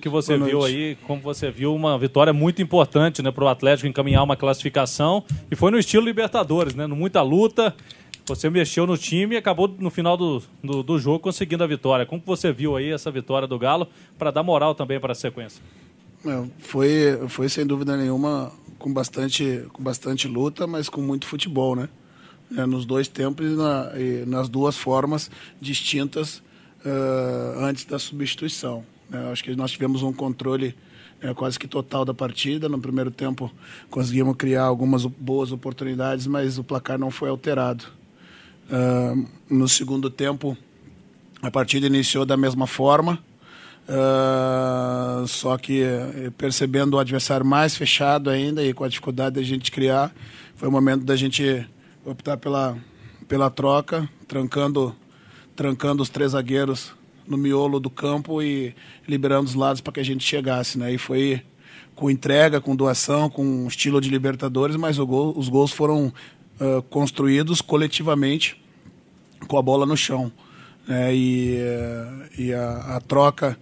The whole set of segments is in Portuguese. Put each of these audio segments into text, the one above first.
que você Boa viu noite. aí, como você viu, uma vitória muito importante né, para o Atlético encaminhar uma classificação. E foi no estilo Libertadores, né? Muita luta. Você mexeu no time e acabou no final do, do, do jogo conseguindo a vitória. Como você viu aí essa vitória do Galo para dar moral também para a sequência? É, foi, foi sem dúvida nenhuma com bastante, com bastante luta, mas com muito futebol, né? É, nos dois tempos e, na, e, nas duas formas distintas uh, antes da substituição. É, eu acho que nós tivemos um controle é, quase que total da partida. No primeiro tempo conseguimos criar algumas boas oportunidades, mas o placar não foi alterado. Uh, no segundo tempo, a partida iniciou da mesma forma, uh, só que percebendo o adversário mais fechado ainda e com a dificuldade da gente criar, foi o momento da gente optar pela, pela troca, trancando, trancando os três zagueiros no miolo do campo e liberando os lados para que a gente chegasse, né? E foi com entrega, com doação, com estilo de Libertadores, mas gol, os gols foram uh, construídos coletivamente com a bola no chão. Né? E, e a, a, troca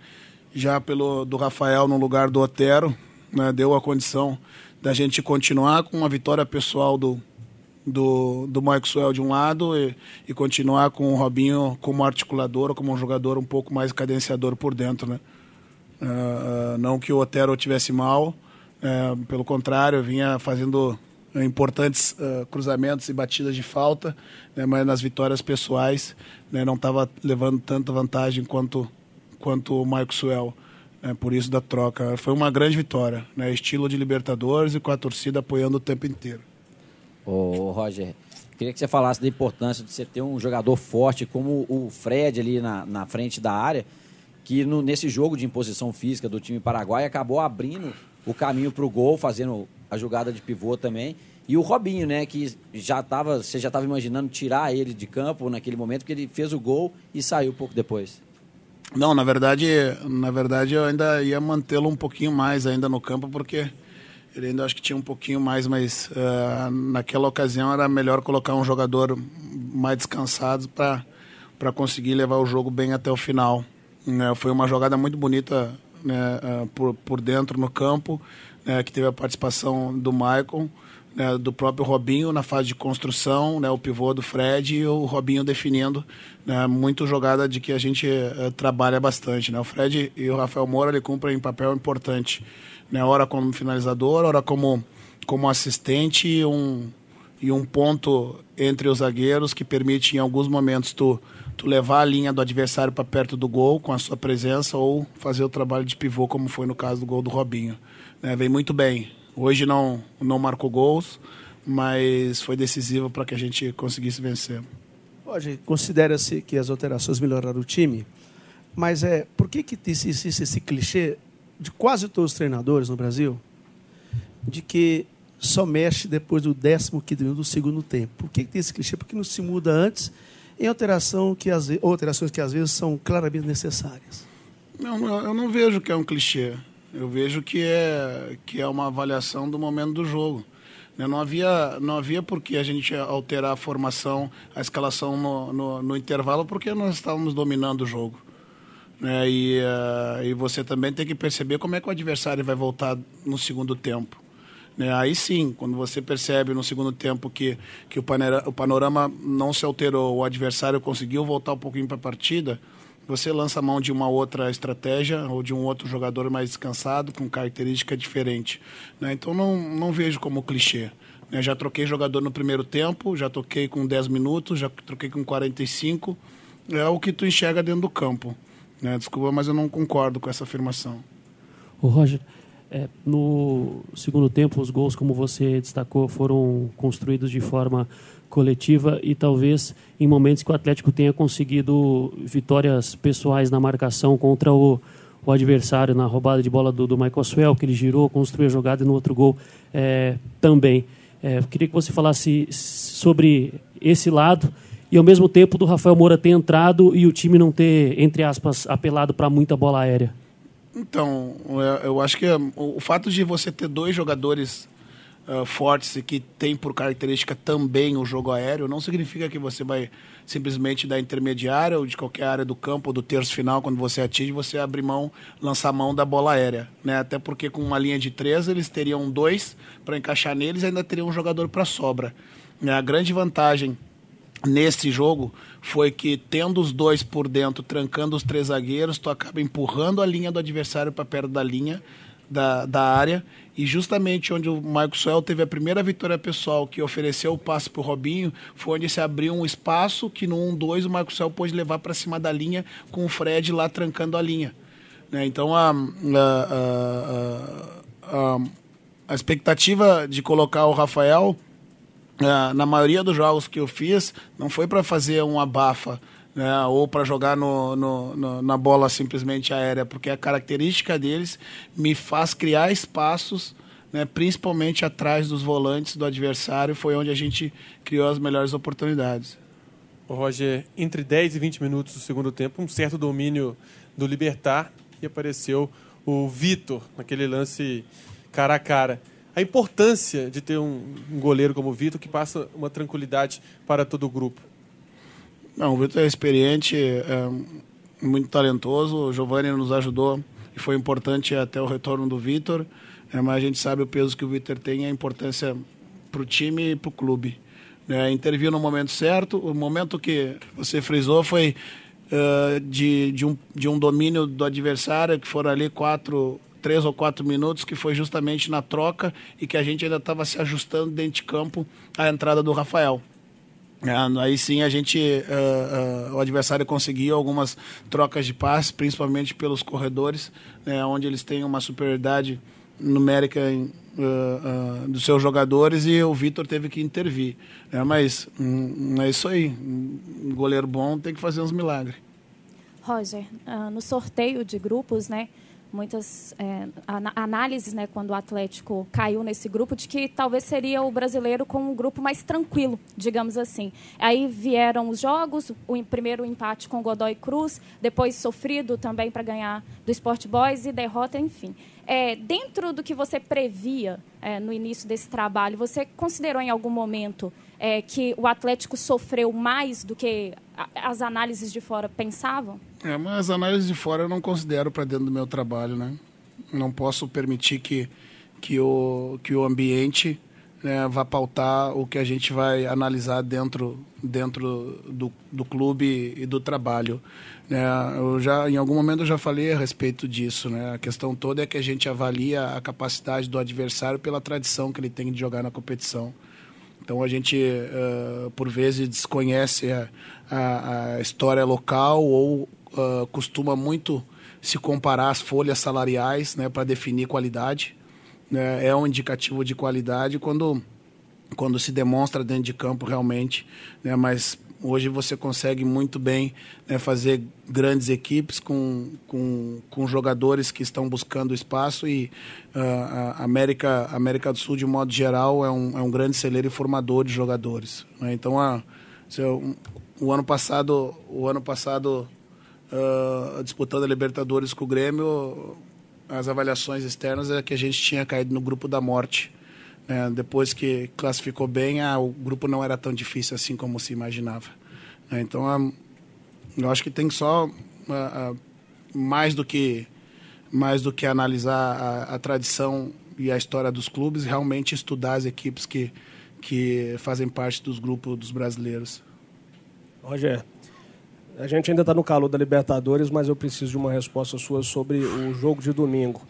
já pelo do Rafael no lugar do Otero né? deu a condição da gente continuar com uma vitória pessoal do, do, do Maxwell de um lado e, e, continuar com o Robinho como articulador, como um jogador um pouco mais cadenciador por dentro, né? Uh, não que o Otero tivesse mal, uh, pelo contrário, vinha fazendo importantes uh, cruzamentos e batidas de falta, né, mas nas vitórias pessoais né, não estava levando tanta vantagem quanto, quanto o Marco Suel. Né? por isso da troca. Foi uma grande vitória, né? estilo de Libertadores e com a torcida apoiando o tempo inteiro. Ô, Roger, queria que você falasse da importância de você ter um jogador forte como o Fred ali na, na frente da área, que no, nesse jogo de imposição física do time paraguai acabou abrindo o caminho para o gol, fazendo a jogada de pivô também. E o Robinho, né, que já estava, você já estava imaginando tirar ele de campo naquele momento, porque ele fez o gol e saiu pouco depois. Não, na verdade, na verdade eu ainda ia mantê-lo um pouquinho mais ainda no campo, porque ele ainda acho que tinha um pouquinho mais, mas uh, naquela ocasião era melhor colocar um jogador mais descansado para conseguir levar o jogo bem até o final. Né, foi uma jogada muito bonita né, uh, por, por dentro no campo, né, que teve a participação do Maicon, né, do próprio Robinho na fase de construção, né, o pivô do Fred e o Robinho definindo. Né, muito jogada de que a gente eh, trabalha bastante. O Fred e o Rafael Moura ele cumprem um papel importante né? Ora como finalizador, ora como, como assistente e um, e um ponto entre os zagueiros que permite em alguns momentos tu, tu levar a linha do adversário para perto do gol com a sua presença ou fazer o trabalho de pivô como foi no caso do gol do Robinho. Né? Vem muito bem. Hoje não não marcou gols, mas foi decisivo para que a gente conseguisse vencer. Hoje considera-se que as alterações melhoraram o time, mas é por que que existe esse, esse clichê de quase todos os treinadores no Brasil de que só mexe depois do décimo que do segundo tempo. Por que, que tem esse clichê? Porque não se muda antes em alteração que às vezes, alterações que às vezes são claramente necessárias. Não, eu não vejo que é um clichê. Eu vejo que é que é uma avaliação do momento do jogo. Né, não havia, não havia por que a gente alterar a formação, a escalação no, no, no intervalo, porque nós estávamos dominando o jogo. Né? e, uh, e você também tem que perceber como é que o adversário vai voltar no segundo tempo. Né? Aí sim, quando você percebe no segundo tempo que, que o, panera, o panorama não se alterou, o adversário conseguiu voltar um pouquinho para a partida, você lança a mão de uma outra estratégia ou de um outro jogador mais descansado, com característica diferente. Né? Então não, não vejo como clichê. Né? Já troquei jogador no primeiro tempo, já toquei com 10 minutos, já troquei com 45. É o que tu enxerga dentro do campo. Né? Desculpa, mas eu não concordo com essa afirmação. O Roger, é, no segundo tempo, os gols, como você destacou, foram construídos de forma coletiva e talvez em momentos que o Atlético tenha conseguido vitórias pessoais na marcação contra o, o adversário na roubada de bola do, do Michael Swell, que ele girou, construiu a jogada e no outro gol é, também. É, queria que você falasse sobre esse lado e ao mesmo tempo do Rafael Moura ter entrado e o time não ter, entre aspas, apelado para muita bola aérea? Então, é, eu acho que é, o fato de você ter dois jogadores uh, fortes e que tem por característica também o jogo aéreo, não significa que você vai simplesmente da intermediária ou de qualquer área do campo ou do terço final, quando você atinge, você abre mão, lançar mão da bola aérea. Né? Até porque com uma linha de três, eles teriam dois para encaixar neles e ainda teriam um jogador para sobra. A grande vantagem nesse jogo foi que tendo os dois por dentro, trancando os três zagueiros, tu acaba empurrando a linha do adversário para perto da linha da, da área e justamente onde o Michael Suel teve a primeira vitória pessoal que ofereceu o passe para o Robinho, foi onde se abriu um espaço que no 1-2 o Michael Suel pôde levar para cima da linha com o Fred lá trancando a linha. Né? Então a, a, a, a, a expectativa de colocar o Rafael ah, na maioria dos jogos que eu fiz, não foi para fazer um abafa né, ou para jogar no, no, no, na bola simplesmente aérea, porque a característica deles me faz criar espaços, né, principalmente atrás dos volantes do adversário, foi onde a gente criou as melhores oportunidades. Roger, entre 10 e 20 minutos do segundo tempo, um certo domínio do Libertar e apareceu o Vitor naquele lance cara a cara a importância de ter um, um goleiro como o Vitor que passa uma tranquilidade para todo o grupo? Não, o Vitor é experiente, é muito talentoso. O Giovanni nos ajudou e foi importante até o retorno do Vitor. É, mas a gente sabe o peso que o Vitor tem e a importância para o time e para o clube. É, interviu no momento certo. O momento que você frisou foi uh, de, de, um, de um domínio do adversário, que foram ali quatro três ou quatro minutos, que foi justamente na troca e que a gente ainda estava se ajustando dentro de campo à entrada do Rafael. É, aí sim a gente, uh, uh, o adversário conseguiu algumas trocas de passes, principalmente pelos corredores, né, onde eles têm uma superioridade numérica em, Uh, uh, dos seus jogadores e o Vitor teve que intervir. É, mas um, é isso aí. Um goleiro bom tem que fazer uns milagres. Roger, uh, no sorteio de grupos, né? muitas é, análises, né, quando o Atlético caiu nesse grupo, de que talvez seria o brasileiro com um grupo mais tranquilo, digamos assim. Aí vieram os jogos, o primeiro empate com Godoy Cruz, depois sofrido também para ganhar do Sport Boys e derrota, enfim. É, dentro do que você previa é, no início desse trabalho, você considerou em algum momento é, que o Atlético sofreu mais do que as análises de fora pensavam? É, mas as análises de fora eu não considero para dentro do meu trabalho, né? Não posso permitir que, que, o, que o ambiente né, vá pautar o que a gente vai analisar dentro, dentro do, do clube e do trabalho. Né? Eu já, em algum momento eu já falei a respeito disso. Né? A questão toda é que a gente avalia a capacidade do adversário pela tradição que ele tem de jogar na competição. Então a gente, uh, por vezes, desconhece a, a, a história local ou uh, costuma muito se comparar as folhas salariais né, para definir qualidade. Né? É um indicativo de qualidade quando, quando se demonstra dentro de campo realmente, né? mas hoje você consegue muito bem né, fazer grandes equipes com, com, com jogadores que estão buscando espaço e uh, a América, América do Sul, de modo geral, é um, é um grande celeiro e formador de jogadores. Né? Então, ah, se eu, o ano passado, o ano passado uh, disputando a Libertadores com o Grêmio, as avaliações externas é que a gente tinha caído no grupo da morte. É, depois que classificou bem, ah, o grupo não era tão difícil assim como se imaginava. É, então, ah, eu acho que tem só ah, mais do que mais do que analisar a, a tradição e a história dos clubes, realmente estudar as equipes que que fazem parte dos grupos dos brasileiros. Roger, a gente ainda está no calor da Libertadores, mas eu preciso de uma resposta sua sobre o jogo de domingo.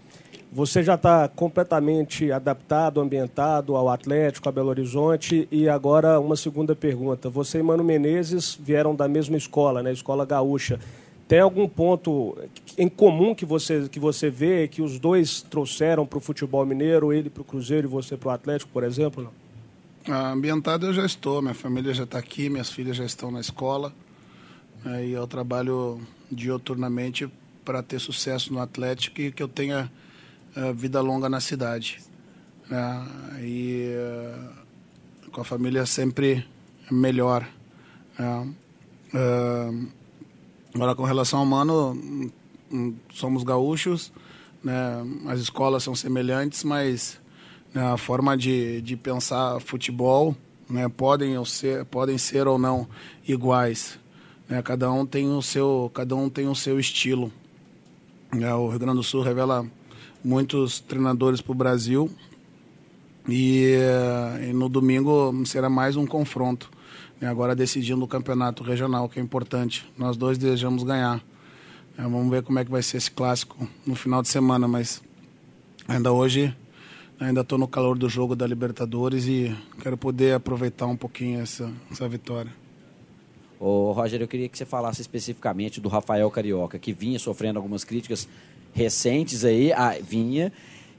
Você já está completamente adaptado, ambientado ao Atlético, a Belo Horizonte. E agora uma segunda pergunta. Você e Mano Menezes vieram da mesma escola, né? Escola Gaúcha. Tem algum ponto em comum que você, que você vê que os dois trouxeram para o futebol mineiro, ele para o Cruzeiro e você para o Atlético, por exemplo? Ah, ambientado eu já estou, minha família já está aqui, minhas filhas já estão na escola. Né, e eu trabalho dioturnamente para ter sucesso no Atlético e que eu tenha vida longa na cidade. Né? E eh, com a família sempre melhor. Né? Eh, agora, com relação ao mano, hum, somos gaúchos, né? as escolas são semelhantes, mas né, a forma de, de pensar futebol né, podem, ou ser, podem ser ou não iguais. Né? Cada, um tem o seu, cada um tem o seu estilo. Né? o Rio Grande do Sul revela muitos treinadores para o Brasil. E, eh, e, no domingo será mais um confronto. Né? Agora decidindo o campeonato regional, que é importante. Nós dois desejamos ganhar. É, vamos ver como é que vai ser esse clássico no final de semana, mas ainda hoje ainda estou no calor do jogo da Libertadores e quero poder aproveitar um pouquinho essa, essa vitória. Ô, Roger, eu queria que você falasse especificamente do Rafael Carioca, que vinha sofrendo algumas críticas recentes aí, a, vinha.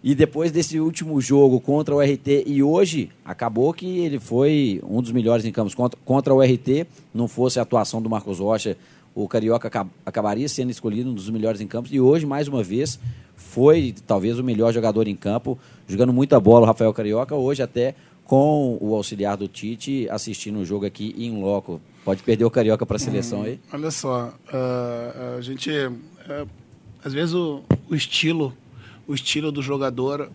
E depois desse último jogo contra o RT, e hoje acabou que ele foi um dos melhores em campos contra, contra o RT. Não fosse a atuação do Marcos Rocha, o Carioca acab, acabaria sendo escolhido um dos melhores em campos. E hoje, mais uma vez, foi talvez o melhor jogador em campo, jogando muita bola o Rafael Carioca. Hoje, até com o auxiliar do Tite assistindo o jogo aqui em loco. Pode perder o Carioca para a seleção hum, aí? Olha só, uh, a gente. Uh, às vezes o, o estilo, o estilo do jogador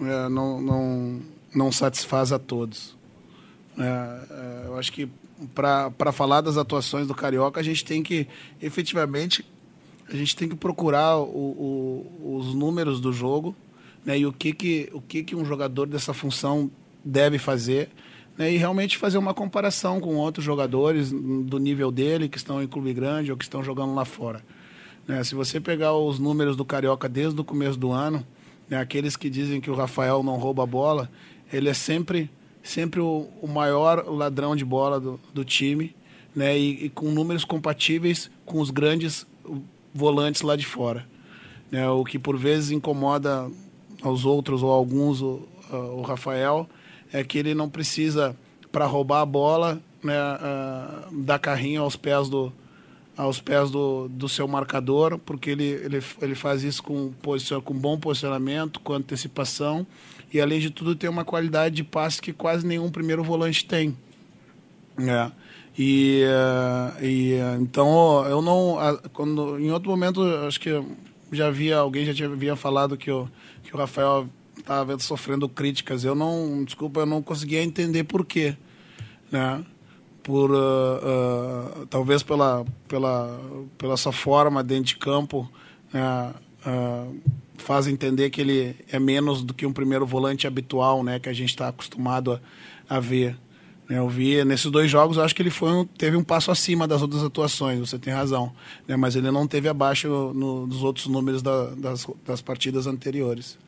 é, não, não, não satisfaz a todos. É, é eu acho que para falar das atuações do Carioca, a gente tem que, efetivamente, a gente tem que procurar o, o, os números do jogo né, e o, que, que, o que, que um jogador dessa função deve fazer né, e realmente fazer uma comparação com outros jogadores do nível dele que estão em clube grande ou que estão jogando lá fora. Né? Se você pegar os números do Carioca desde o começo do ano, né? aqueles que dizem que o Rafael não rouba a bola, ele é sempre, sempre o, o maior ladrão de bola do, do time, né? E, e, com números compatíveis com os grandes volantes lá de fora. Né? O que por vezes incomoda aos outros ou alguns o, o Rafael é que ele não precisa para roubar a bola né, uh, dar carrinho aos pés do, aos pés do, do seu marcador, porque ele, ele, ele faz isso com, com bom posicionamento, com antecipação e, além de tudo, tem uma qualidade de passe que quase nenhum primeiro volante tem. É. E, eh, e eh, então eu não quando em outro momento acho que já havia alguém já tinha havia falado que o que o Rafael estava sofrendo críticas. Eu não desculpa eu não conseguia entender por quê, né? por uh, uh, talvez pela, pela, pela sua forma dentro de campo uh, faz entender que ele é menos do que um primeiro volante habitual né que a gente está acostumado a, a ver né, eu vi nesses dois jogos acho que ele foi um, teve um passo acima das outras atuações você tem razão né, mas ele não teve abaixo no, nos outros números da, das, das partidas anteriores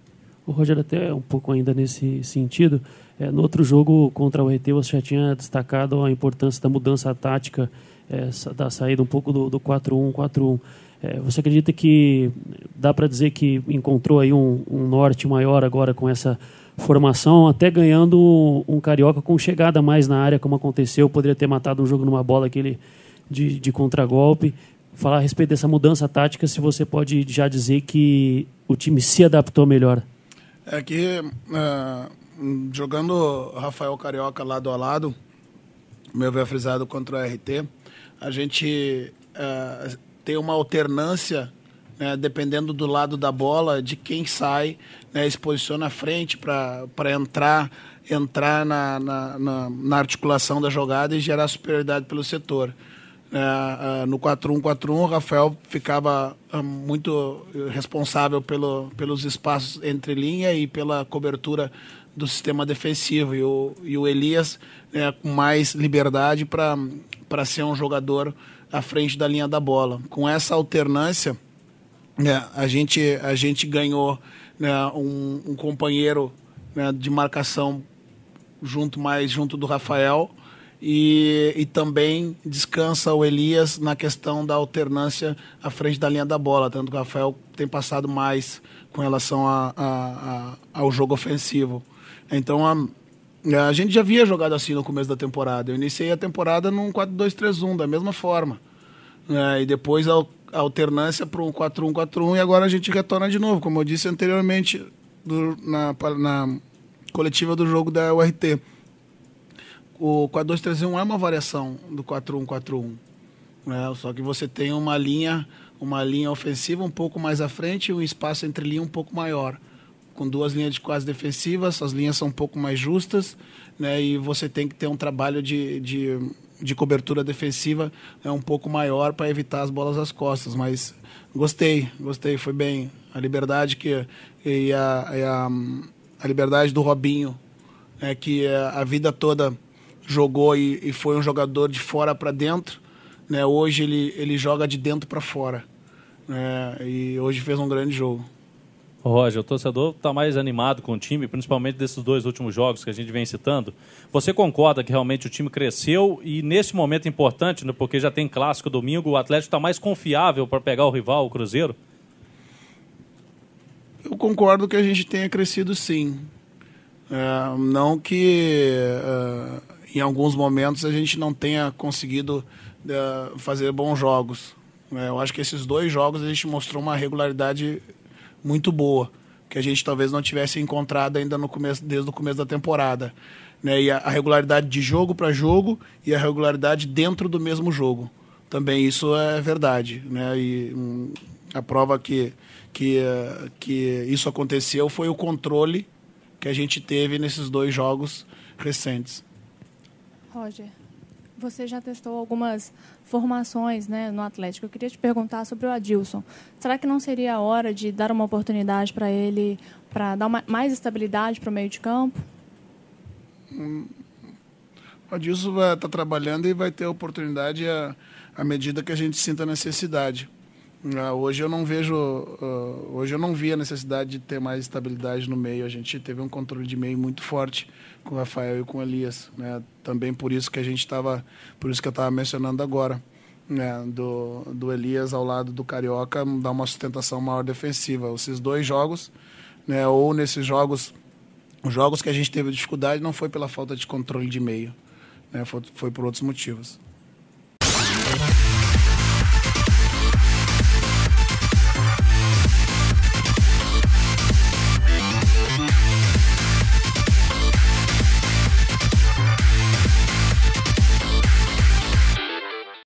o Roger até é um pouco ainda nesse sentido. É, no outro jogo contra o ET, você já tinha destacado a importância da mudança tática, é, da saída um pouco do, 4-1-4-1. É, você acredita que dá para dizer que encontrou aí um, um, norte maior agora com essa formação, até ganhando um, um, carioca com chegada mais na área, como aconteceu, poderia ter matado um jogo numa bola aquele de, de contragolpe. Falar a respeito dessa mudança tática, se você pode já dizer que o time se adaptou melhor é que é, jogando Rafael Carioca lado a lado, meu ver frisado contra o RT, a gente é, tem uma alternância né, dependendo do lado da bola, de quem sai, né, se posiciona à frente para entrar, entrar na, na, na, na, articulação da jogada e gerar superioridade pelo setor. Uh, uh, no 1 Rafael ficava uh, muito responsável pelo, pelos espaços entre linha e pela cobertura do sistema defensivo. E o, e o Elias né, com mais liberdade para ser um jogador à frente da linha da bola. Com essa alternância, né, a, gente, a gente ganhou né, um, um, companheiro né, de marcação junto mais junto do Rafael e, e também descansa o Elias na questão da alternância à frente da linha da bola, tanto que o Rafael tem passado mais com relação a, a, a, ao jogo ofensivo. Então, a, a gente já havia jogado assim no começo da temporada. Eu iniciei a temporada num 4-2-3-1, da mesma forma. É, e depois a, alternância para um 4-1-4-1 e agora a gente retorna de novo, como eu disse anteriormente do, na, na, coletiva do jogo da URT. O 4231 é uma variação do 4141. Né? Só que você tem uma linha, uma linha ofensiva um pouco mais à frente e um espaço entre linha um pouco maior. Com duas linhas de quase defensivas, as linhas são um pouco mais justas, né? E você tem que ter um trabalho de, de, de cobertura defensiva é né? um pouco maior para evitar as bolas às costas. Mas gostei, gostei, foi bem. A liberdade que e a, e a, a liberdade do Robinho, é né? que é a vida toda jogou e, e foi um jogador de fora para dentro. Né? Hoje ele, ele joga de dentro para fora. Né? E hoje fez um grande jogo. Roger, o torcedor está mais animado com o time, principalmente desses dois últimos jogos que a gente vem citando. Você concorda que realmente o time cresceu e nesse momento importante, né, porque já tem clássico domingo, o Atlético está mais confiável para pegar o rival, o Cruzeiro? Eu concordo que a gente tenha crescido sim. É, não que é, em alguns momentos a gente não tenha conseguido uh, fazer bons jogos. Né? Eu acho que esses dois jogos a gente mostrou uma regularidade muito boa, que a gente talvez não tivesse encontrado ainda no começo, desde o começo da temporada. Né? E a, regularidade de jogo para jogo e a regularidade dentro do mesmo jogo. Também isso é verdade. Né? E um, a prova que, que, uh, que isso aconteceu foi o controle que a gente teve nesses dois jogos recentes. Roger, você já testou algumas formações né, no Atlético. Eu queria te perguntar sobre o Adilson. Será que não seria a hora de dar uma oportunidade para ele, para dar uma, mais estabilidade para o meio de campo? Hum, o Adilson vai estar tá trabalhando e vai ter oportunidade à, medida que a gente sinta necessidade. Ah, hoje eu não vejo, ah, hoje eu não vi a necessidade de ter mais estabilidade no meio. A gente teve um controle de meio muito forte com o Rafael e com o Elias, né? Também por isso que a gente estava, por isso que eu estava mencionando agora, né? Do, do Elias ao lado do Carioca dá uma sustentação maior defensiva. Esses dois jogos, né? Ou nesses jogos, os jogos que a gente teve dificuldade não foi pela falta de controle de meio, né? Foi, foi por outros motivos.